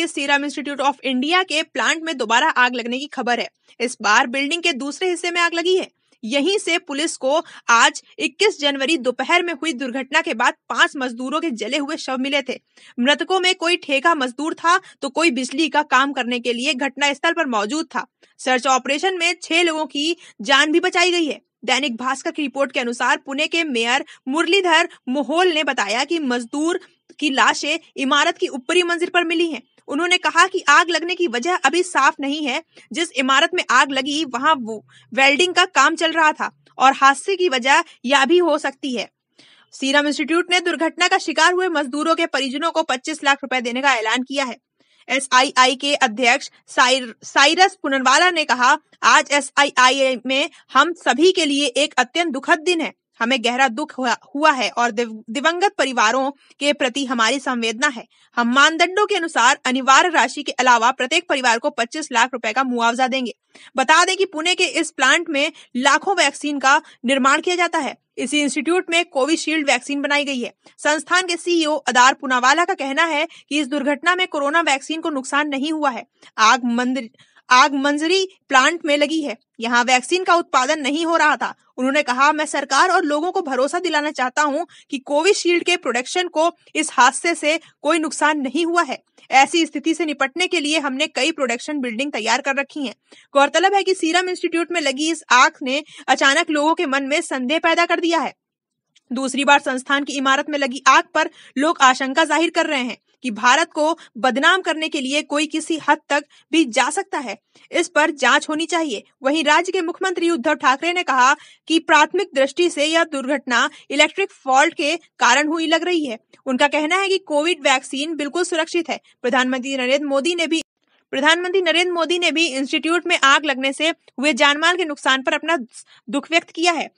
भारतीय serum institute of India के plant में दोबारा आग लगने की खबर है इस बार बिल्डिंग के दूसरे हिस्से में आग लगी है यहीं से पुलिस को आज 21 जनवरी दोपहर में हुई दुर्घटना के बाद पांच मजदूरों के जले हुए शव मिले थे मृतकों में कोई ठेका मजदूर था तो कोई बिजली का काम करने के लिए घटना स्थल पर मौजूद था सर्च ऑपरेशन में छह लोगों की जान भी बचाई गई है दैनिक भास्कर की रिपोर्ट के अनुसार पुणे के मेयर मुरलीधर मोहोल ने बताया कि मजदूर की लाशें इमारत की ऊपरी मंजिल पर मिली हैं उन्होंने कहा कि आग लगने की वजह अभी साफ नहीं है जिस इमारत में आग लगी वहां वेल्डिंग का काम चल रहा था और हादसे की वजह यह भी हो सकती है सीरम इंस्टीट्यूट ने दुर्घटना का शिकार हुए मजदूरों के परिजनों को 25 लाख रुपए देने का ऐलान किया है एस के अध्यक्ष साइर, साइरस पुनर्वाला ने कहा आज एस में हम सभी के लिए एक अत्यंत दुखद दिन है हमें गहरा दुख हुआ है और दिवंगत परिवारों के प्रति हमारी संवेदना है हम मानदंडों के अनुसार अनिवार्य राशि के अलावा प्रत्येक परिवार को 25 लाख रुपए का मुआवजा देंगे बता दें कि पुणे के इस प्लांट में लाखों वैक्सीन का निर्माण किया जाता है इसी इंस्टीट्यूट में कोविशील्ड वैक्सीन बनाई गई है संस्थान के सीईओ अदार पुनावाला का कहना है कि इस दुर्घटना में कोरोना वैक्सीन को नुकसान नहीं हुआ है आग मंदिर आग मंजरी प्लांट में लगी है यहाँ वैक्सीन का उत्पादन नहीं हो रहा था उन्होंने कहा मैं सरकार और लोगों को भरोसा दिलाना चाहता हूँ कि कोविशील्ड के प्रोडक्शन को इस हादसे से कोई नुकसान नहीं हुआ है ऐसी स्थिति से निपटने के लिए हमने कई प्रोडक्शन बिल्डिंग तैयार कर रखी हैं। गौरतलब है कि सीरम इंस्टीट्यूट में लगी इस आग ने अचानक लोगों के मन में संदेह पैदा कर दिया है दूसरी बार संस्थान की इमारत में लगी आग पर लोग आशंका जाहिर कर रहे हैं कि भारत को बदनाम करने के लिए कोई किसी हद तक भी जा सकता है इस पर जांच होनी चाहिए वहीं राज्य के मुख्यमंत्री उद्धव ठाकरे ने कहा कि प्राथमिक दृष्टि से यह दुर्घटना इलेक्ट्रिक फॉल्ट के कारण हुई लग रही है उनका कहना है कि कोविड वैक्सीन बिल्कुल सुरक्षित है प्रधानमंत्री नरेंद्र मोदी ने भी प्रधानमंत्री नरेंद्र मोदी ने भी इंस्टीट्यूट में आग लगने से हुए जानमाल के नुकसान पर अपना दुख व्यक्त किया है